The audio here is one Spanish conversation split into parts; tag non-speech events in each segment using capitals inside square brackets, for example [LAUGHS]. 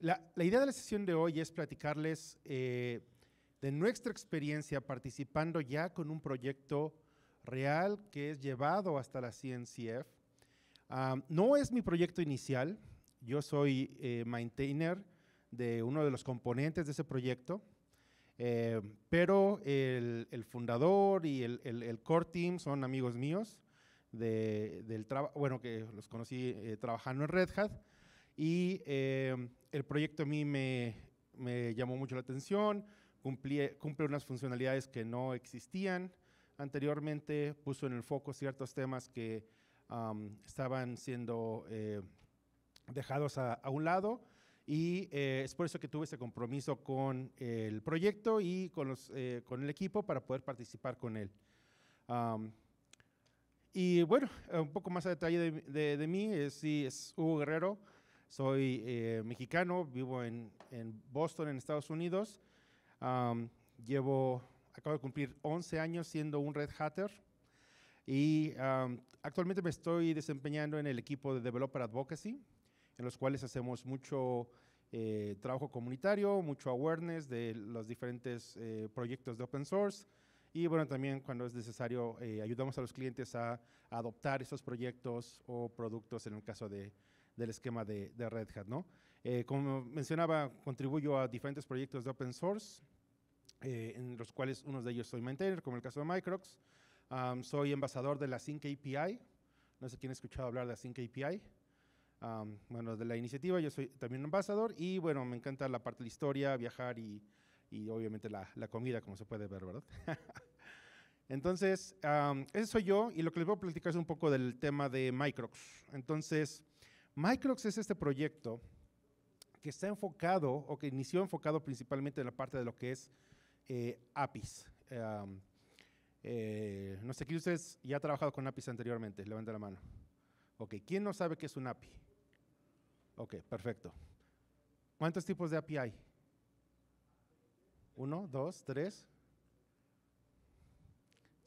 La, idea de la sesión de hoy es platicarles eh, de nuestra experiencia participando ya con un proyecto real que es llevado hasta la CNCF. Ah, no es mi proyecto inicial, yo soy eh, maintainer de uno de los componentes de ese proyecto, eh, pero el, fundador y el, core team son amigos míos, del bueno, que los conocí trabajando en Red Hat, y eh, el proyecto a mí me, llamó mucho la atención, cumple unas funcionalidades que no existían anteriormente, puso en el foco ciertos temas que estaban siendo eh, dejados a, un lado y eh, es por eso que tuve ese compromiso con el proyecto y con, los, con el equipo para poder participar con él. y bueno, un poco más a detalle de, mí, es, sí, es Hugo Guerrero, soy eh, mexicano, vivo en, Boston, en Estados Unidos. llevo, acabo de cumplir 11 años siendo un Red Hatter y actualmente me estoy desempeñando en el equipo de Developer Advocacy, en los cuales hacemos mucho eh, trabajo comunitario, mucho awareness de los diferentes eh, proyectos de open source. Y bueno, también cuando es necesario, ayudamos a los clientes a, a adoptar esos proyectos o productos en el caso de, del esquema de, Red Hat. ¿no? Eh, como mencionaba, contribuyo a diferentes proyectos de open source, eh, en los cuales uno de ellos soy maintainer, como el caso de Microx. soy embajador de la Sync API. No sé quién ha escuchado hablar de la Sync API. bueno, de la iniciativa, yo soy también embajador y bueno, me encanta la parte de la historia, viajar y, y obviamente la, la, comida, como se puede ver, ¿verdad? [LAUGHS] Entonces, ese soy yo y lo que les voy a platicar es un poco del tema de Microx. Entonces, Microx es este proyecto que está enfocado o que inició enfocado principalmente en la parte de lo que es eh, APIs. Eh, no sé quién ustedes ya ha trabajado con APIs anteriormente, levanta la mano. Ok, ¿quién no sabe qué es un API? Ok, perfecto. ¿Cuántos tipos de API hay? ¿Uno, dos, tres?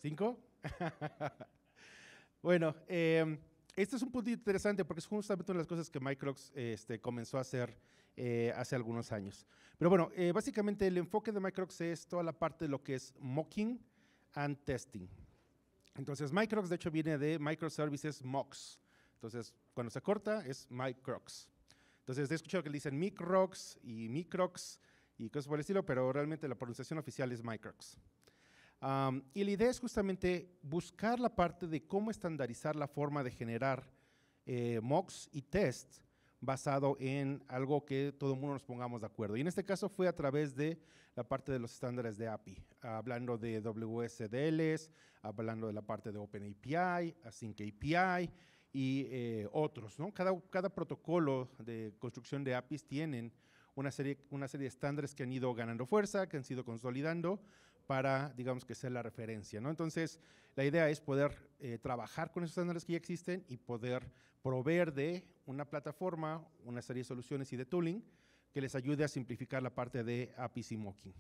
¿Cinco? [LAUGHS] bueno, em, este es un punto interesante porque es justamente una de las cosas que Microx este, comenzó a hacer eh, hace algunos años. Pero bueno, eh, básicamente el enfoque de Microx es toda la parte de lo que es mocking and testing. Entonces, Microx de hecho viene de Microservices Mocks. Entonces, cuando se corta es Microx. Entonces, he escuchado que dicen Microx y Microx y cosas por el estilo, pero realmente la pronunciación oficial es Microx y la idea es justamente buscar la parte de cómo estandarizar la forma de generar eh, mocks y tests basado en algo que todo el mundo nos pongamos de acuerdo. Y en este caso fue a través de la parte de los estándares de API, hablando de WSDLs, hablando de la parte de OpenAPI, AsyncAPI y eh, otros. ¿no? Cada, cada protocolo de construcción de APIs tienen una serie, una serie de estándares que han ido ganando fuerza, que han sido consolidando, para, digamos, que sea la referencia. ¿no? Entonces, la idea es poder eh, trabajar con esos estándares que ya existen y poder proveer de una plataforma, una serie de soluciones y de tooling que les ayude a simplificar la parte de APIs y mocking.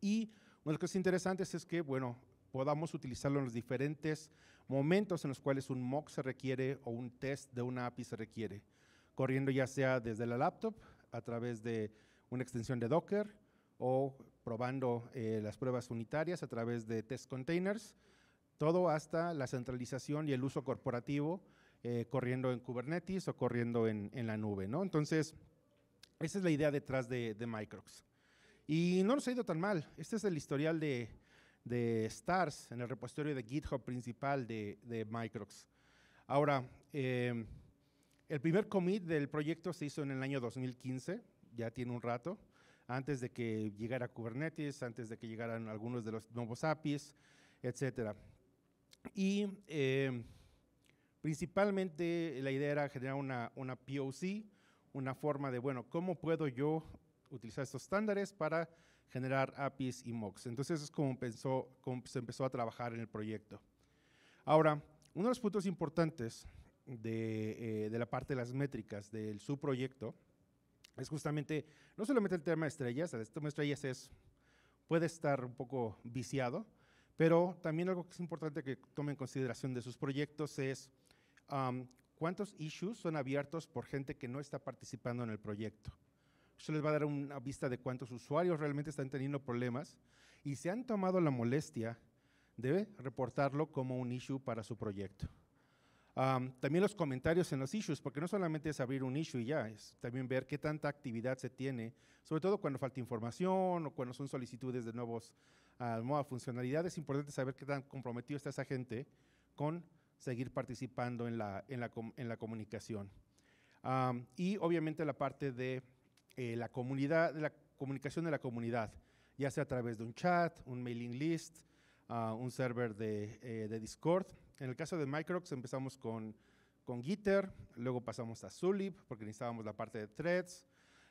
Y lo que es interesante interesantes es que, bueno, podamos utilizarlo en los diferentes momentos en los cuales un mock se requiere o un test de una API se requiere, corriendo ya sea desde la laptop, a través de una extensión de Docker o probando eh, las pruebas unitarias a través de test containers, todo hasta la centralización y el uso corporativo eh, corriendo en Kubernetes o corriendo en, en, la nube. ¿no? Entonces, esa es la idea detrás de, de Microx. Y no nos ha ido tan mal. Este es el historial de, de stars en el repositorio de GitHub principal de, de Microx. Ahora, em, el primer commit del proyecto se hizo en el año 2015, ya tiene un rato antes de que llegara Kubernetes, antes de que llegaran algunos de los nuevos APIs, etcétera. Y eh, principalmente la idea era generar una, una POC, una forma de, bueno, ¿cómo puedo yo utilizar estos estándares para generar APIs y mocks. Entonces es como, pensó, se empezó a trabajar en el proyecto. Ahora, uno de los puntos importantes de, eh, de la parte de las métricas del subproyecto es justamente, no solamente el tema de estrellas, el tema de estrellas es, puede estar un poco viciado, pero también algo que es importante que tomen en consideración de sus proyectos es cuántos issues son abiertos por gente que no está participando en el proyecto. Eso les va a dar una vista de cuántos usuarios realmente están teniendo problemas y se han tomado la molestia de reportarlo como un issue para su proyecto también los comentarios en los issues, porque no solamente es abrir un issue y ya, es también ver qué tanta actividad se tiene, sobre todo cuando falta información o cuando son solicitudes de nuevos, ah, nuevas funcionalidades. Es importante saber qué tan comprometido está esa gente con seguir participando en la, comunicación. y obviamente la parte de eh, la comunidad, la comunicación de la comunidad, ya sea a través de un chat, un mailing list, ah, un server de eh, Discord. En el caso de Microx empezamos con, con Gitter, luego pasamos a Zulip porque necesitábamos la parte de threads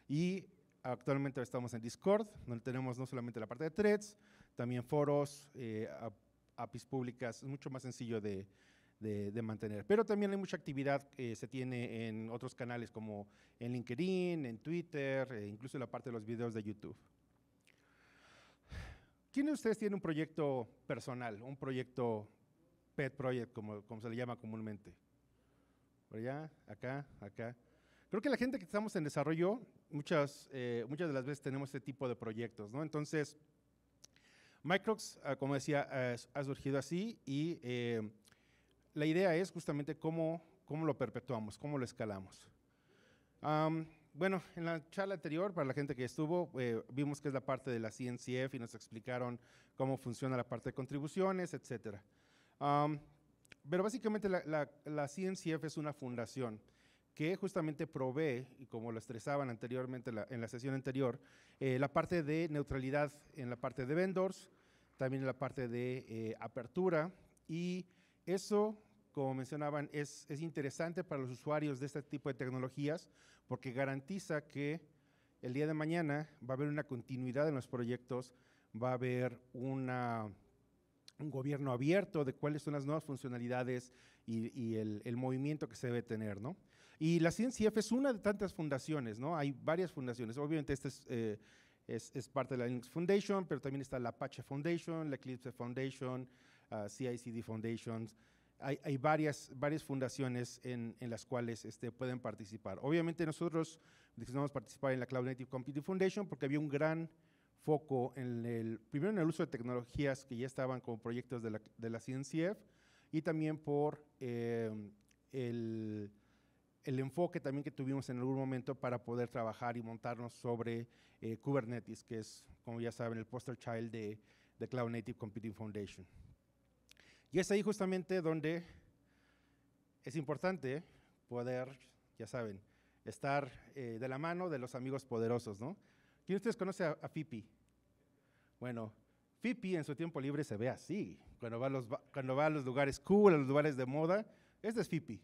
y actualmente estamos en Discord, donde tenemos no solamente la parte de threads, también foros, eh, APIs públicas, es mucho más sencillo de, mantener. Pero también hay mucha actividad que se tiene en otros canales como en LinkedIn, en Twitter, e incluso la parte de los videos de YouTube. ¿Quién de ustedes tiene un proyecto personal, un proyecto pet project, como, se le llama comúnmente. Por allá, acá, acá. Creo que la gente que estamos en desarrollo, muchas, eh, muchas de las veces tenemos este tipo de proyectos, ¿no? Entonces, Microx, ah, como decía, ah, ha surgido así y eh, la idea es justamente cómo, cómo lo perpetuamos, cómo lo escalamos. bueno, en la charla anterior, para la gente que estuvo, eh, vimos que es la parte de la CNCF y nos explicaron cómo funciona la parte de contribuciones, etcétera pero básicamente la, CNCF es una fundación que justamente provee, y como lo estresaban anteriormente en la sesión anterior, eh, la parte de neutralidad en la parte de vendors, también en la parte de eh, apertura, y eso, como mencionaban, es, es, interesante para los usuarios de este tipo de tecnologías porque garantiza que el día de mañana va a haber una continuidad en los proyectos, va a haber una un gobierno abierto de cuáles son las nuevas funcionalidades y, el, movimiento que se debe tener, ¿no? Y la CNCF es una de tantas fundaciones, ¿no? Hay varias fundaciones. Obviamente esta eh, es, parte de la Linux Foundation, pero también está la Apache Foundation, la Eclipse Foundation, uh, ah, CICD Foundations. Hay, varias, varias fundaciones en, las cuales este, pueden participar. Obviamente nosotros decidimos participar en la Cloud Native Computing Foundation porque había un gran foco en el, primero en el uso de tecnologías que ya estaban como proyectos de la, de CNCF y también por em, el, enfoque también que tuvimos en algún momento para poder trabajar y montarnos sobre eh, Kubernetes, que es, como ya saben, el poster child de, de Cloud Native Computing Foundation. Y es ahí justamente donde es importante poder, ya saben, estar eh, de la mano de los amigos poderosos, ¿no? ¿Quién de ustedes conoce a, a, bueno, Fipi en su tiempo libre se ve así. Cuando va a los, cuando va a los lugares cool, a los lugares de moda, este es Fipi.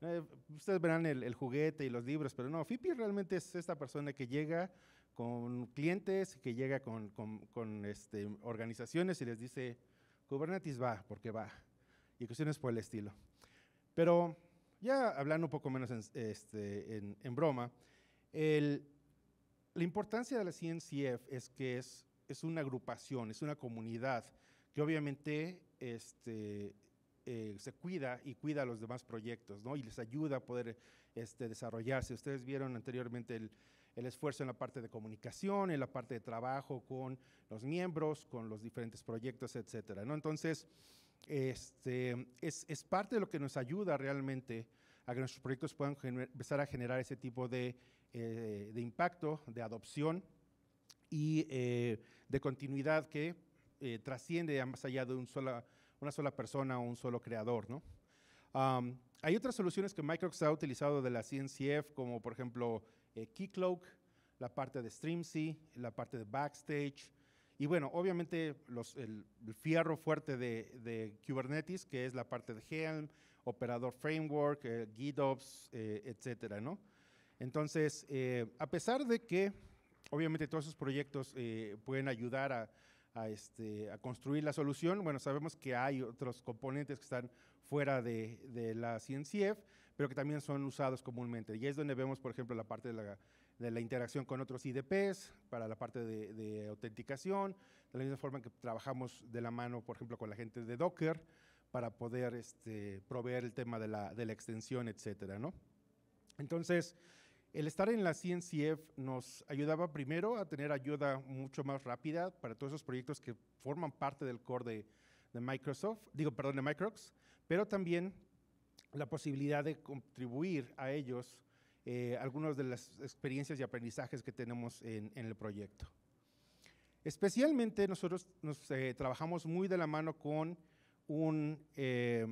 Eh, ustedes verán el, juguete y los libros, pero no, Fipi realmente es esta persona que llega con clientes, que llega con, este, organizaciones y les dice, Kubernetes va, porque va, y cuestiones por el estilo. Pero ya hablando un poco menos en, este, en, broma, la importancia de la CNCF es que es es una agrupación, es una comunidad que obviamente este, eh, se cuida y cuida a los demás proyectos, ¿no? Y les ayuda a poder este, desarrollarse. Ustedes vieron anteriormente el, esfuerzo en la parte de comunicación, en la parte de trabajo con los miembros, con los diferentes proyectos, etcétera, ¿no? Entonces, este, es, parte de lo que nos ayuda realmente a que nuestros proyectos puedan empezar a generar ese tipo de, eh, de impacto, de adopción y eh, de continuidad que eh, trasciende más allá de un una sola persona o un solo creador. ¿no? hay otras soluciones que Microsoft ha utilizado de la CNCF, como por ejemplo eh, Keycloak, la parte de StreamC, la parte de Backstage, y bueno, obviamente los, el, fierro fuerte de, de, Kubernetes, que es la parte de Helm, Operador Framework, GitOps, etcétera, ¿no? Entonces, a pesar de que obviamente todos esos proyectos eh, pueden ayudar este, a, construir la solución. Bueno, sabemos que hay otros componentes que están fuera de, la CNCF, pero que también son usados comúnmente. Y es donde vemos, por ejemplo, la parte de la, interacción con otros IDPs, para la parte de, autenticación, de la misma forma que trabajamos de la mano, por ejemplo, con la gente de Docker, para poder este, proveer el tema de la, extensión, etcétera, ¿no? Entonces, el estar en la CNCF nos ayudaba primero a tener ayuda mucho más rápida para todos esos proyectos que forman parte del core de, Microsoft, digo, perdón, de Microx, pero también la posibilidad de contribuir a ellos eh, algunas de las experiencias y aprendizajes que tenemos en, el proyecto. Especialmente nosotros nos, eh, trabajamos muy de la mano con un, eh,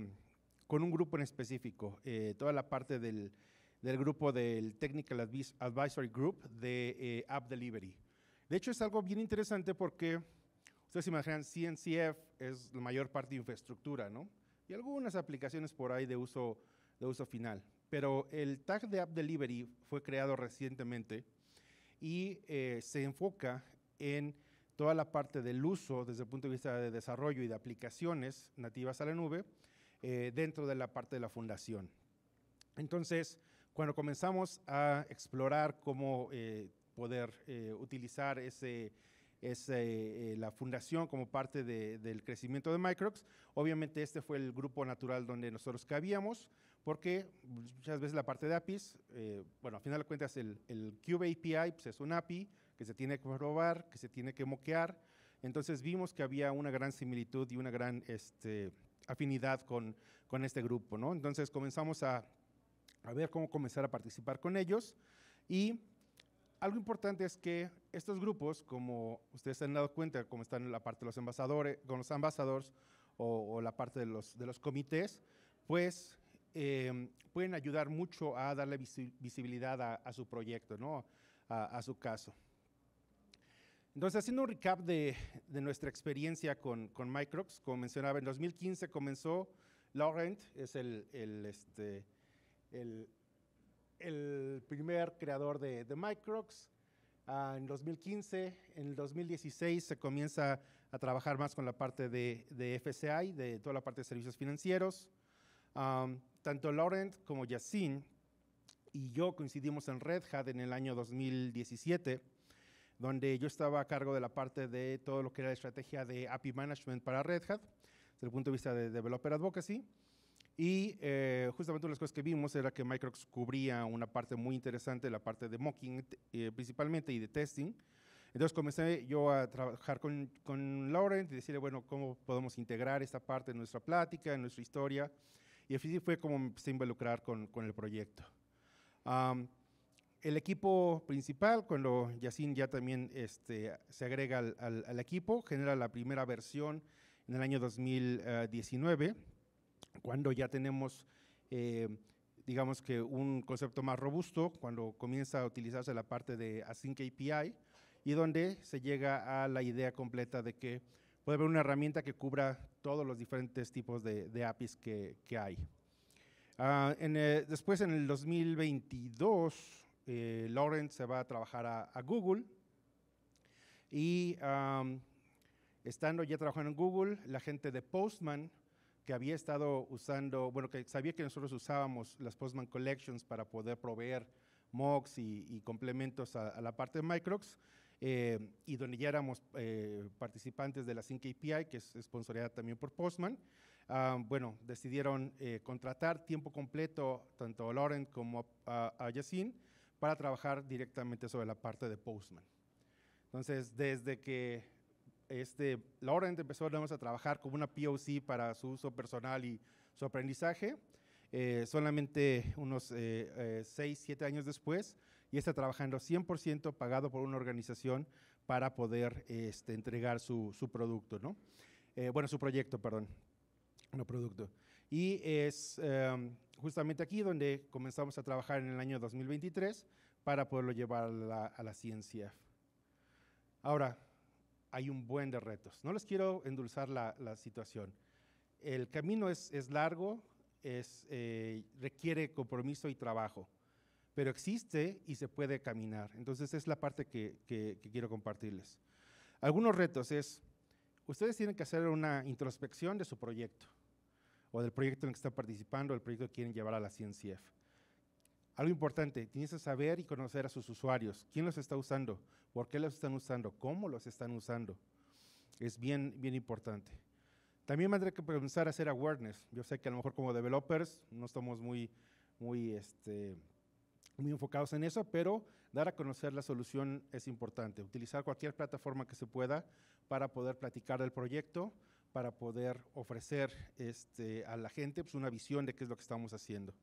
con un grupo en específico, toda la parte del del grupo del Technical Advisory Group de eh, App Delivery. De hecho, es algo bien interesante porque ustedes se imaginan, CNCF es la mayor parte de infraestructura, ¿no? Y algunas aplicaciones por ahí de uso, de uso final. Pero el tag de App Delivery fue creado recientemente y eh, se enfoca en toda la parte del uso desde el punto de vista de desarrollo y de aplicaciones nativas a la nube eh, dentro de la parte de la fundación. Entonces, cuando comenzamos a explorar cómo eh, poder eh, utilizar ese, ese eh, la fundación como parte de, del crecimiento de Microx, obviamente este fue el grupo natural donde nosotros cabíamos, porque muchas veces la parte de APIs, bueno, al final de cuentas el, el Cube API pues, es un API que se tiene que probar, que se tiene que moquear, entonces vimos que había una gran similitud y una gran este, afinidad con, con este grupo, ¿no? Entonces comenzamos a a ver cómo comenzar a participar con ellos. Y algo importante es que estos grupos, como ustedes se han dado cuenta, como están en la parte de los ambasadores, con los ambasadores o, la parte de los, de los comités, pues em, pueden ayudar mucho a darle visibilidad a, su proyecto, ¿no? a, su caso. Entonces, haciendo un recap de, de nuestra experiencia con, con Microx, como mencionaba, en 2015 comenzó Laurent, es el, el este, el, primer creador de, de Microx. Ah, en 2015, en el 2016 se comienza a trabajar más con la parte de, de FCI, de toda la parte de servicios financieros. tanto Laurent como Yacine y yo coincidimos en Red Hat en el año 2017, donde yo estaba a cargo de la parte de todo lo que era la estrategia de API Management para Red Hat, desde el punto de vista de Developer Advocacy. Y eh, justamente una de las cosas que vimos era que Microx cubría una parte muy interesante, la parte de mocking eh, principalmente y de testing. Entonces comencé yo a trabajar con, con Laurent y decirle, bueno, ¿cómo podemos integrar esta parte en nuestra plática, en nuestra historia? Y así fue como me empecé a involucrar con, con el proyecto. el equipo principal, cuando Yacine ya también este, se agrega al, equipo, genera la primera versión en el año 2019 cuando ya tenemos, eh, digamos que un concepto más robusto, cuando comienza a utilizarse la parte de Async API y donde se llega a la idea completa de que puede haber una herramienta que cubra todos los diferentes tipos de, APIs que, hay. Ah, eh, después, en el 2022, eh, se va a trabajar a, Google y estando ya trabajando en Google, la gente de Postman que había estado usando, bueno, que sabía que nosotros usábamos las Postman Collections para poder proveer mocks y, complementos a, la parte de Microx, eh, y donde ya éramos eh, participantes de la Sync API, que es esponsoreada también por Postman. Ah, bueno, decidieron eh, contratar tiempo completo tanto a Lauren como a, a para trabajar directamente sobre la parte de Postman. Entonces, desde que este, la Orden empezó a trabajar como una POC para su uso personal y su aprendizaje. Eh, solamente unos 6, eh, 7 eh, años después, y está trabajando 100% pagado por una organización para poder este, entregar su, producto, bueno, su proyecto, perdón, no producto. Y es em, justamente aquí donde comenzamos a trabajar en el año 2023 para poderlo llevar a la, a la ciencia. Ahora, hay un buen de retos. No les quiero endulzar la, situación. El camino es, largo, es, eh, requiere compromiso y trabajo, pero existe y se puede caminar. Entonces es la parte que, quiero compartirles. Algunos retos es, ustedes tienen que hacer una introspección de su proyecto o del proyecto en el que están participando, el proyecto que quieren llevar a la CNCF. Algo importante, tienes que saber y conocer a sus usuarios, quién los está usando, por qué los están usando, cómo los están usando. Es bien, bien importante. También tendré que pensar a hacer awareness. Yo sé que a lo mejor como developers no estamos muy, muy, este, muy enfocados en eso, pero dar a conocer la solución es importante. Utilizar cualquier plataforma que se pueda para poder platicar del proyecto, para poder ofrecer este, a la gente pues, una visión de qué es lo que estamos haciendo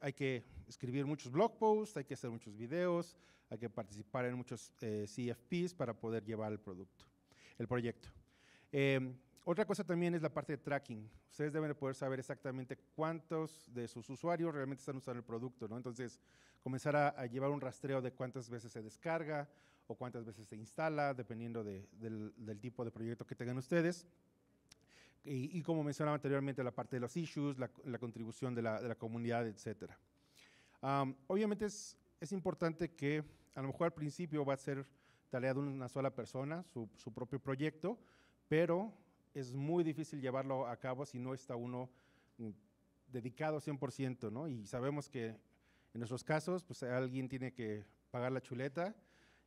hay que escribir muchos blog posts, hay que hacer muchos videos, hay que participar en muchos eh, CFPs para poder llevar el producto, el proyecto. Em, otra cosa también es la parte de tracking. Ustedes deben poder saber exactamente cuántos de sus usuarios realmente están usando el producto, ¿no? Entonces, comenzar a, llevar un rastreo de cuántas veces se descarga o cuántas veces se instala, dependiendo del tipo de proyecto que tengan ustedes y, como mencionaba anteriormente, la parte de los issues, la, contribución de la, comunidad, etc. obviamente es, es, importante que a lo mejor al principio va a ser tarea de una sola persona, su, su propio proyecto, pero es muy difícil llevarlo a cabo si no está uno mm, dedicado 100%, ¿no? Y sabemos que en nuestros casos, pues alguien tiene que pagar la chuleta,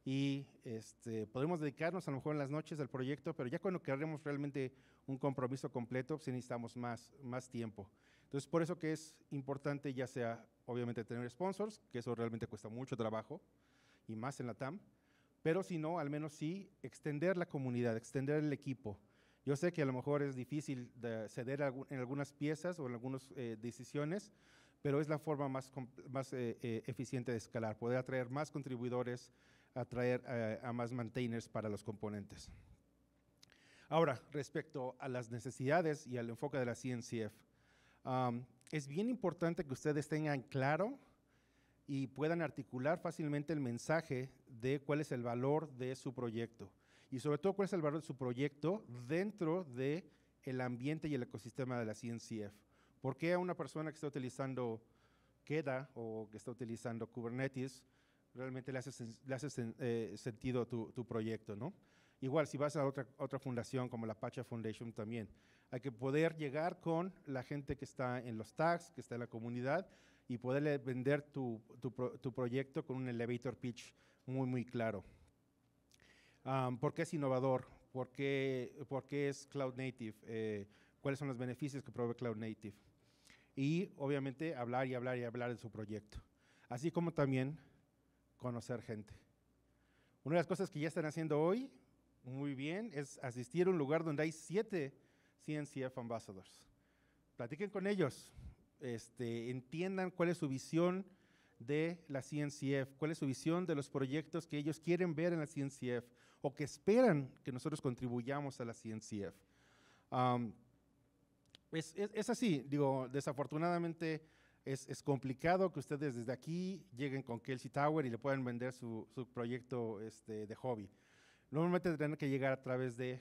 y este, podremos dedicarnos a lo mejor en las noches al proyecto, pero ya cuando queremos realmente un compromiso completo, necesitamos más, más tiempo. Entonces, por eso que es importante ya sea, obviamente, tener sponsors, que eso realmente cuesta mucho trabajo, y más en la TAM, pero si no, al menos sí extender la comunidad, extender el equipo. Yo sé que a lo mejor es difícil ceder en algunas piezas o en algunas eh, decisiones, pero es la forma más, más eh, eh, eficiente de escalar, poder atraer más contribuidores, atraer eh, a más maintainers para los componentes. Ahora, respecto a las necesidades y al enfoque de la CNCF, es bien importante que ustedes tengan claro y puedan articular fácilmente el mensaje de cuál es el valor de su proyecto y sobre todo cuál es el valor de su proyecto dentro de el ambiente y el ecosistema de la CNCF. ¿Por qué a una persona que está utilizando KEDA o que está utilizando Kubernetes realmente le hace, eh, sentido tu, proyecto, ¿no? Igual, si vas a otra, otra fundación como la Pacha Foundation también, hay que poder llegar con la gente que está en los tags, que está en la comunidad, y poderle vender tu, proyecto con un elevator pitch muy, muy claro. ¿Por qué es innovador? ¿Por qué, por es cloud native? Eh, ¿Cuáles son los beneficios que provee cloud native? Y obviamente hablar y hablar y hablar de su proyecto. Así como también conocer gente. Una de las cosas que ya están haciendo hoy, muy bien, es asistir a un lugar donde hay siete CNCF Ambassadors. Platiquen con ellos, este, entiendan cuál es su visión de la CNCF, cuál es su visión de los proyectos que ellos quieren ver en la CNCF o que esperan que nosotros contribuyamos a la CNCF. es, así, digo, desafortunadamente es, complicado que ustedes desde aquí lleguen con Kelsey Tower y le puedan vender su, proyecto este, de hobby. Normalmente tendrán que llegar a través de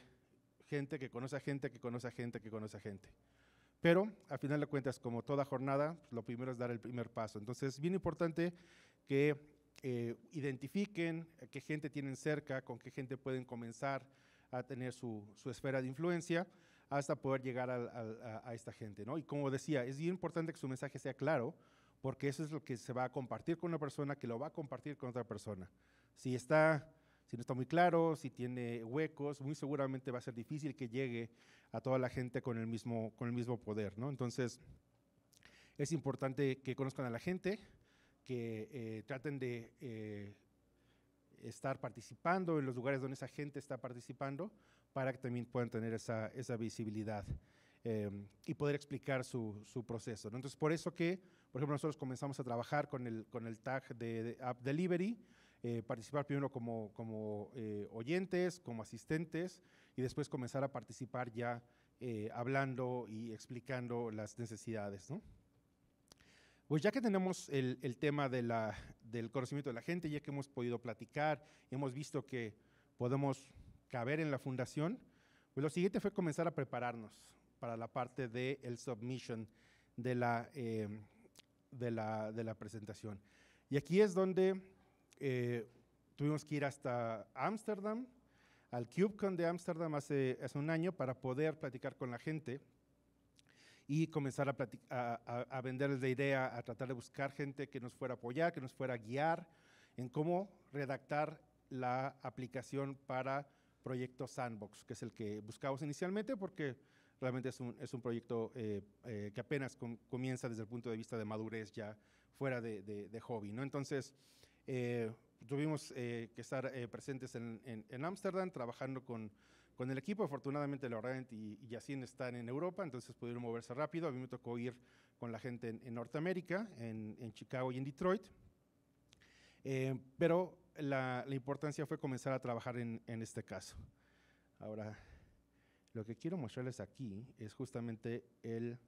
gente que conoce a gente, que conoce a gente, que conoce a gente. Pero al final de cuentas, como toda jornada, pues, lo primero es dar el primer paso. Entonces es bien importante que eh, identifiquen qué gente tienen cerca, con qué gente pueden comenzar a tener su esfera de influencia hasta poder llegar a, esta gente. ¿no? Y como decía, es bien importante que su mensaje sea claro, porque eso es lo que se va a compartir con una persona, que lo va a compartir con otra persona. Si está, si no está muy claro, si tiene huecos, muy seguramente va a ser difícil que llegue a toda la gente con el mismo, con el mismo poder. ¿no? Entonces, es importante que conozcan a la gente, que eh, traten de eh, estar participando en los lugares donde esa gente está participando, para que también puedan tener esa, visibilidad em, y poder explicar su, proceso. Entonces, por eso que, por ejemplo, nosotros comenzamos a trabajar con el, con el tag de, App Delivery, eh, participar primero como, como eh, oyentes, como asistentes, y después comenzar a participar ya eh, hablando y explicando las necesidades. Pues ya que tenemos el, tema de del conocimiento de la gente, ya que hemos podido platicar, hemos visto que podemos caber en la fundación, pues lo siguiente fue comenzar a prepararnos para la parte del de submission de la, eh, de, la, de la presentación. Y aquí es donde eh, tuvimos que ir hasta Ámsterdam, al CubeCon de Ámsterdam hace, hace un año para poder platicar con la gente y comenzar a, a, a, venderles la idea, a tratar de buscar gente que nos fuera a apoyar, que nos fuera a guiar en cómo redactar la aplicación para proyecto Sandbox, que es el que buscamos inicialmente porque realmente es un, es un proyecto eh, eh, que apenas comienza desde el punto de vista de madurez ya fuera de, de, hobby. ¿no? Entonces, eh, tuvimos que estar presentes en Ámsterdam en, trabajando con, con, el equipo. Afortunadamente, Laurent y, Yacine están en Europa, entonces pudieron moverse rápido. A mí me tocó ir con la gente en, en Norteamérica, en, Chicago y en Detroit. pero la, importancia fue comenzar a trabajar en, este caso. Ahora, lo que quiero mostrarles aquí es justamente el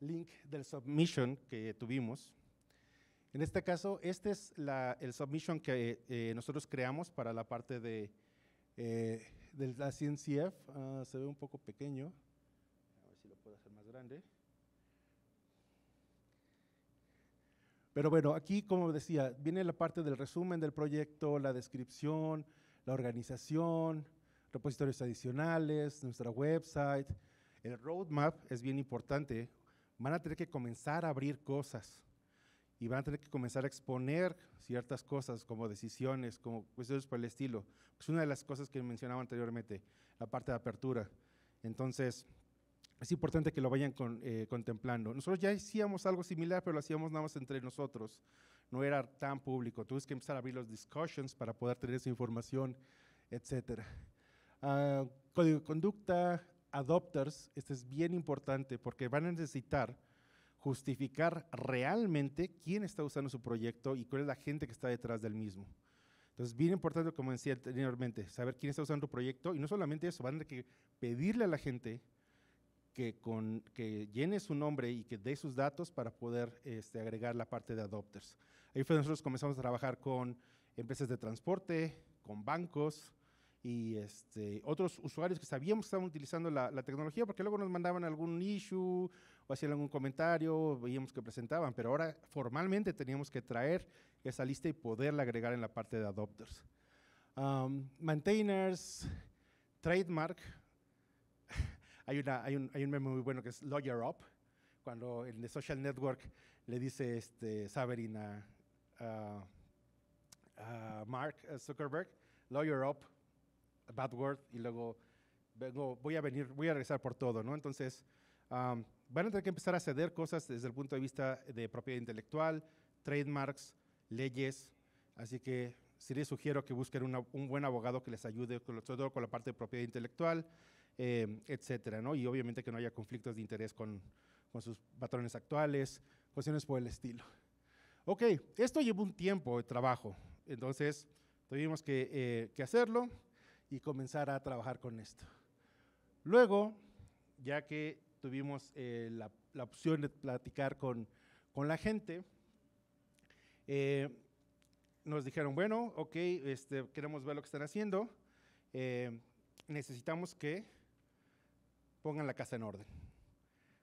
link del submission que tuvimos. En este caso, este es la, el submission que eh, nosotros creamos para la parte de, eh, la CNCF. Ah, se ve un poco pequeño. A ver si lo puedo hacer más grande. Pero bueno, aquí, como decía, viene la parte del resumen del proyecto, la descripción, la organización, repositorios adicionales, nuestra website. El roadmap es bien importante. Van a tener que comenzar a abrir cosas y van a tener que comenzar a exponer ciertas cosas como decisiones, como cuestiones por el estilo. Es una de las cosas que mencionaba anteriormente, la parte de apertura. Entonces, es importante que lo vayan eh, contemplando. Nosotros ya hacíamos algo similar, pero lo hacíamos nada más entre nosotros. No era tan público. Tuvimos que empezar a abrir los discussions para poder tener esa información, etc. Ah, código de conducta, adopters, esto es bien importante porque van a necesitar justificar realmente quién está usando su proyecto y cuál es la gente que está detrás del mismo. Entonces, bien importante, como decía anteriormente, saber quién está usando tu proyecto y no solamente eso, van a tener que pedirle a la gente que, con, que llene su nombre y que dé sus datos para poder este, agregar la parte de adopters. Ahí fue nosotros comenzamos a trabajar con empresas de transporte, con bancos y este, otros usuarios que sabíamos que estaban utilizando la, tecnología porque luego nos mandaban algún issue o hacían algún comentario, veíamos que presentaban, pero ahora formalmente teníamos que traer esa lista y poderla agregar en la parte de adopters. Um, maintainers, trademark, hay, un, meme muy bueno que es Lawyer Up, cuando en The Social Network le dice este, Saverin a, uh, uh, Mark uh, Zuckerberg, Lawyer Up, bad word, y luego voy a venir, voy a regresar por todo, ¿no? Entonces, um, van a tener que empezar a ceder cosas desde el punto de vista de propiedad intelectual, trademarks, leyes, así que sí les sugiero que busquen un buen abogado que les ayude, sobre todo con la parte de propiedad intelectual. Em, etcétera, ¿no? Y obviamente que no haya conflictos de interés con, con sus patrones actuales, cuestiones por el estilo. Ok, esto llevó un tiempo de trabajo, entonces tuvimos que, eh, hacerlo y comenzar a trabajar con esto. Luego, ya que tuvimos eh, la, opción de platicar con, con la gente, eh, nos dijeron, bueno, ok, este, queremos ver lo que están haciendo, necesitamos que pongan la casa en orden.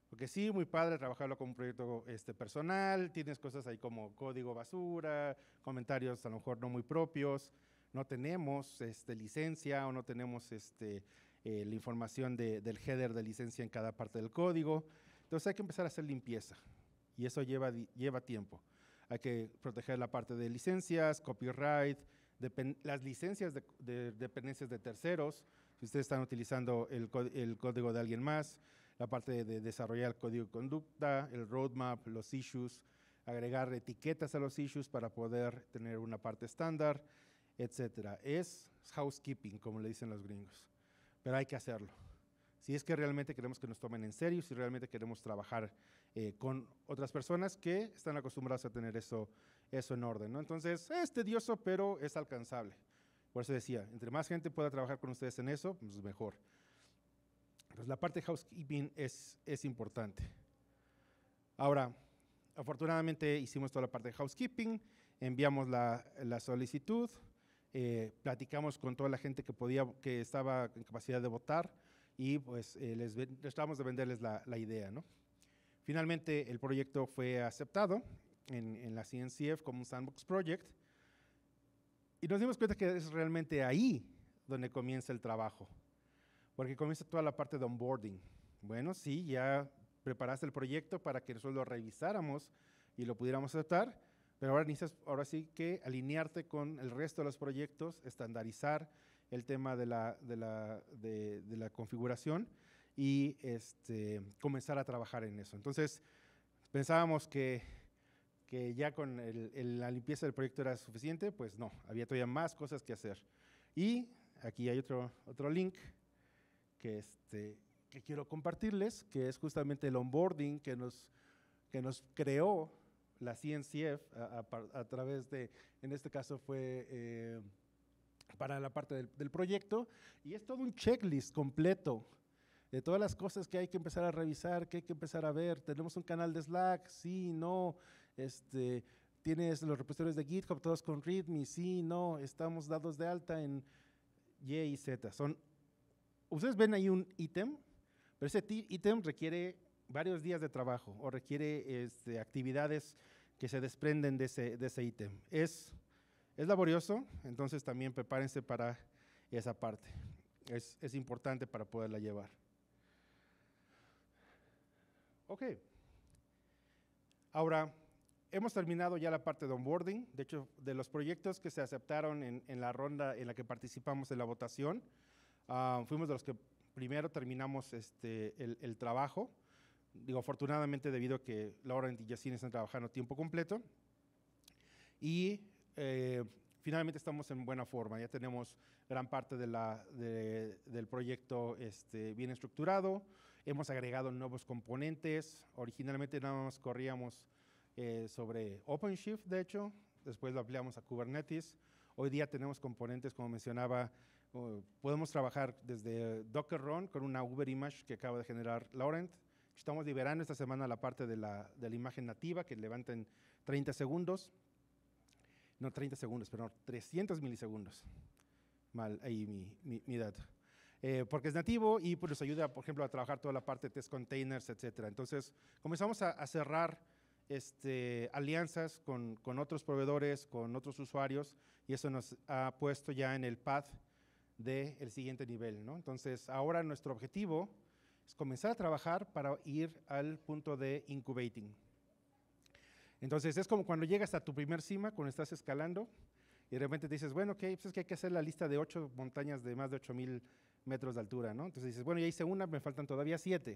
Porque sí, muy padre trabajarlo con un proyecto este, personal, tienes cosas ahí como código basura, comentarios a lo mejor no muy propios, no tenemos este, licencia o no tenemos este, eh, la información del header de licencia en cada parte del código. Entonces hay que empezar a hacer limpieza y eso lleva, lleva tiempo. Hay que proteger la parte de licencias, copyright, las licencias de dependencias de terceros, si ustedes están utilizando el, código de alguien más, la parte de desarrollar el código de conducta, el roadmap, los issues, agregar etiquetas a los issues para poder tener una parte estándar, etcétera. Es housekeeping, como le dicen los gringos, pero hay que hacerlo. Si es que realmente queremos que nos tomen en serio, si realmente queremos trabajar eh, con otras personas que están acostumbradas a tener eso, eso en orden. ¿no? Entonces, es tedioso, pero es alcanzable. Por eso decía, entre más gente pueda trabajar con ustedes en eso, pues mejor. Entonces la parte de housekeeping es, importante. Ahora, afortunadamente hicimos toda la parte de housekeeping, enviamos la, solicitud, eh, platicamos con toda la gente que, podía, que estaba en capacidad de votar y pues eh, les, les tratamos de venderles la, idea. ¿no? Finalmente el proyecto fue aceptado en, en la CNCF como un sandbox project y nos dimos cuenta que es realmente ahí donde comienza el trabajo, porque comienza toda la parte de onboarding. Bueno, sí, ya preparaste el proyecto para que nosotros lo revisáramos y lo pudiéramos aceptar, pero ahora necesitas ahora sí que alinearte con el resto de los proyectos, estandarizar el tema de la, de la, de la configuración y este, comenzar a trabajar en eso. Entonces, pensábamos que que ya con la limpieza del proyecto era suficiente, pues no, había todavía más cosas que hacer. Y aquí hay otro, otro link que, este, que quiero compartirles, que es justamente el onboarding que nos, que nos creó la CNCF a, través de, en este caso fue... Eh, para la parte del, del, proyecto y es todo un checklist completo de todas las cosas que hay que empezar a revisar, que hay que empezar a ver. Tenemos un canal de Slack, sí, no, este, tienes los repositorios de GitHub, todos con README, sí, no, estamos dados de alta en Y y Z. Son, ustedes ven ahí un ítem, pero ese ítem requiere varios días de trabajo o requiere este, actividades que se desprenden de ese, ítem. Es, es laborioso, entonces también prepárense para esa parte. es importante para poderla llevar. Ok. Ahora, hemos terminado ya la parte de onboarding. De hecho, de los proyectos que se aceptaron en, la ronda en la que participamos en la votación, ah, fuimos de los que primero terminamos este, el, trabajo. Digo, afortunadamente, debido a que Laura y Yacine están trabajando tiempo completo. Y eh, finalmente estamos en buena forma. Ya tenemos gran parte de la, del proyecto este, bien estructurado. Hemos agregado nuevos componentes. Originalmente nada más corríamos eh, sobre OpenShift, de hecho, después lo ampliamos a Kubernetes. Hoy día tenemos componentes, como mencionaba, podemos trabajar desde Docker Run con una Uber Image que acaba de generar Laurent. Estamos liberando esta semana la parte de la, imagen nativa que levanta en 30 segundos. No 30 segundos, pero 300 milisegundos. Mal ahí mi, mi, eh, porque es nativo y pues, nos ayuda, por ejemplo, a trabajar toda la parte de test containers, etcétera. Entonces, comenzamos a cerrar este, alianzas con, otros proveedores, con otros usuarios, y eso nos ha puesto ya en el path del siguiente nivel. ¿no? Entonces, ahora nuestro objetivo es comenzar a trabajar para ir al punto de incubating. Entonces, es como cuando llegas a tu primer cima, cuando estás escalando, y de repente dices, bueno, ok, pues es que hay que hacer la lista de ocho montañas de más de 8000 metros de altura, ¿no? Entonces dices, bueno, ya hice una, me faltan todavía siete.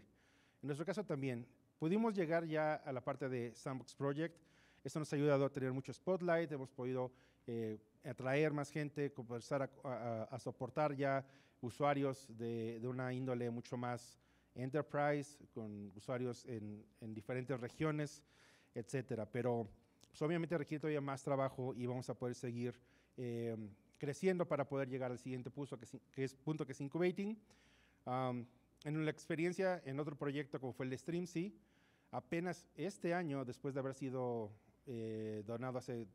En nuestro caso también, Pudimos llegar ya a la parte de Sandbox Project. Esto nos ha ayudado a tener mucho spotlight, hemos podido eh, atraer más gente, conversar a, soportar ya usuarios de, de, una índole mucho más enterprise, con usuarios en, diferentes regiones, etcétera. Pero pues, obviamente requiere todavía más trabajo y vamos a poder seguir eh, creciendo para poder llegar al siguiente punto, que, es punto que es incubating. En la experiencia en otro proyecto como fue el Stream, sí, apenas este año, después de haber sido eh, donado hace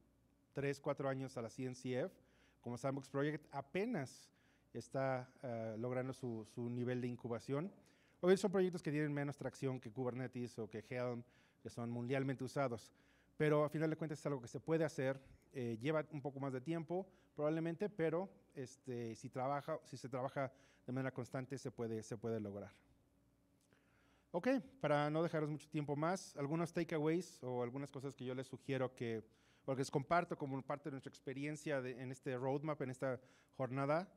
3, 4 años a la CNCF, como Sandbox Project, apenas está eh, logrando su, nivel de incubación. Hoy son proyectos que tienen menos tracción que Kubernetes o que Helm, que son mundialmente usados, pero a final de cuentas es algo que se puede hacer, eh, lleva un poco más de tiempo probablemente, pero este, si, trabaja, si se trabaja de manera constante se puede, se puede lograr. Ok, para no dejaros mucho tiempo más, algunos takeaways o algunas cosas que yo les sugiero que, o que les comparto como parte de nuestra experiencia en este roadmap, en esta jornada,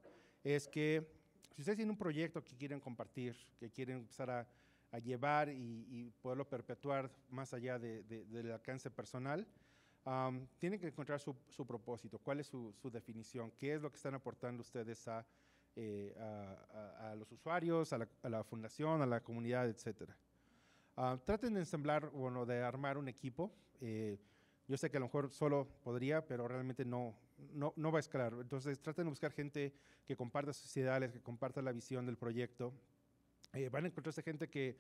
es que si ustedes tienen un proyecto que quieren compartir, que quieren empezar a, llevar y, poderlo perpetuar más allá del alcance personal, tienen que encontrar su, propósito, cuál es su, definición, qué es lo que están aportando ustedes a, eh, a, los usuarios, a la, fundación, a la comunidad, etcétera. Ah, traten de ensamblar, bueno, de armar un equipo. Eh, yo sé que a lo mejor solo podría, pero realmente no, no, va a escalar. Entonces traten de buscar gente que comparta sus ideales, que comparta la visión del proyecto. Eh, van a encontrarse gente que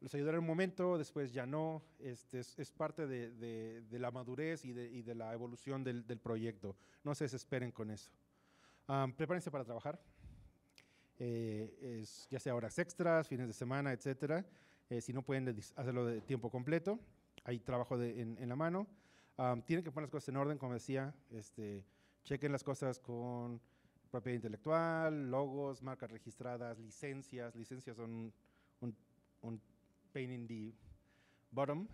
los ayudará un momento, después ya no. Este es, parte de, la madurez y de, la evolución del, proyecto. No se desesperen con eso. Ah, prepárense para trabajar. Eh, es, ya sea horas extras, fines de semana, etcétera. Eh, si no pueden hacerlo de tiempo completo, hay trabajo en, la mano. tienen que poner las cosas en orden, como decía, este, chequen las cosas con propiedad intelectual, logos, marcas registradas, licencias. Licencias son un, pain in the bottom.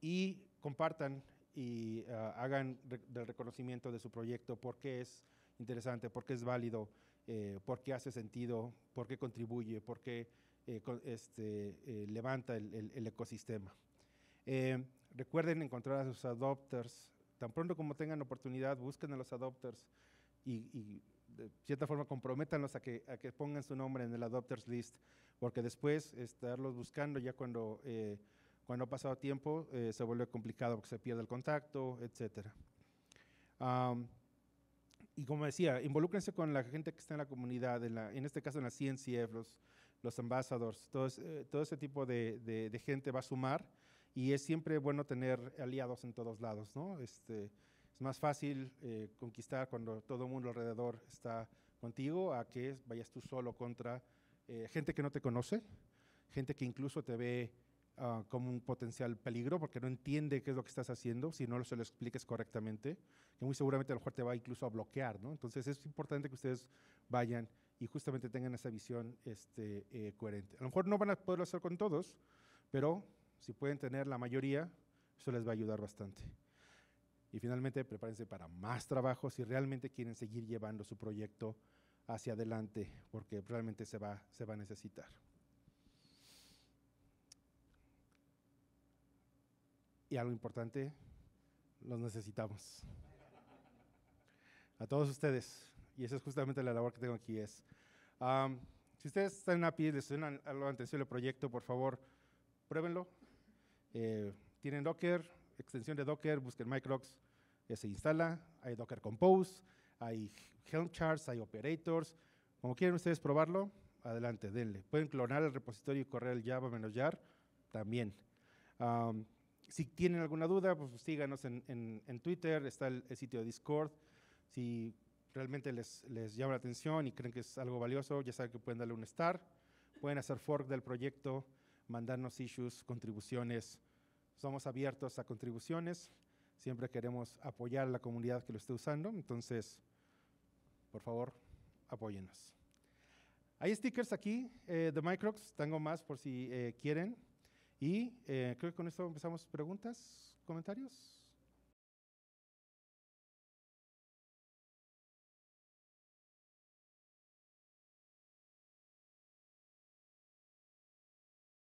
y compartan y ah, hagan del reconocimiento de su proyecto, por qué es interesante, por qué es válido, eh, por qué hace sentido, por qué contribuye, por qué eh, este, eh, levanta el, ecosistema. Eh, recuerden encontrar a sus adopters. Tan pronto como tengan oportunidad, busquen a los adopters y, de cierta forma comprométanlos a que, pongan su nombre en el adopters list, porque después estarlos buscando ya cuando, cuando ha pasado tiempo se vuelve complicado porque se pierde el contacto, etcétera y como decía, involúcrense con la gente que está en la comunidad, en, la, en este caso en la CNCF, los, los eh, todo, ese tipo de, de, gente va a sumar y es siempre bueno tener aliados en todos lados, ¿no? Este, es más fácil eh, conquistar cuando todo el mundo alrededor está contigo a que vayas tú solo contra eh, gente que no te conoce, gente que incluso te ve Ah, como un potencial peligro porque no entiende qué es lo que estás haciendo si no se lo expliques correctamente, que muy seguramente a lo mejor te va incluso a bloquear, ¿no? Entonces es importante que ustedes vayan y justamente tengan esa visión este, eh, coherente. A lo mejor no van a poderlo hacer con todos, pero si pueden tener la mayoría, eso les va a ayudar bastante. Y finalmente, prepárense para más trabajo si realmente quieren seguir llevando su proyecto hacia adelante, porque realmente se va, se va a necesitar. Y algo importante, los necesitamos. A todos ustedes. Y esa es justamente la labor que tengo aquí. Es, si ustedes están en API y les suena algo atención al proyecto, por favor, pruébenlo. Eh, tienen Docker, extensión de Docker, busquen Microx, ya se instala. Hay Docker Compose, hay Helm charts, hay operators. Como quieren ustedes probarlo, adelante, denle. Pueden clonar el repositorio y correr el Java yar también si tienen alguna duda, pues síganos en, en, en Twitter, está el, sitio de Discord. Si realmente les, les llama la atención y creen que es algo valioso, ya saben que pueden darle un star, pueden hacer fork del proyecto, mandarnos issues, contribuciones. Somos abiertos a contribuciones, siempre queremos apoyar a la comunidad que lo esté usando, entonces, por favor, apóyenos. Hay stickers aquí eh, de Microx, tengo más por si eh, quieren. Y eh, creo que con esto empezamos. ¿Preguntas? ¿Comentarios?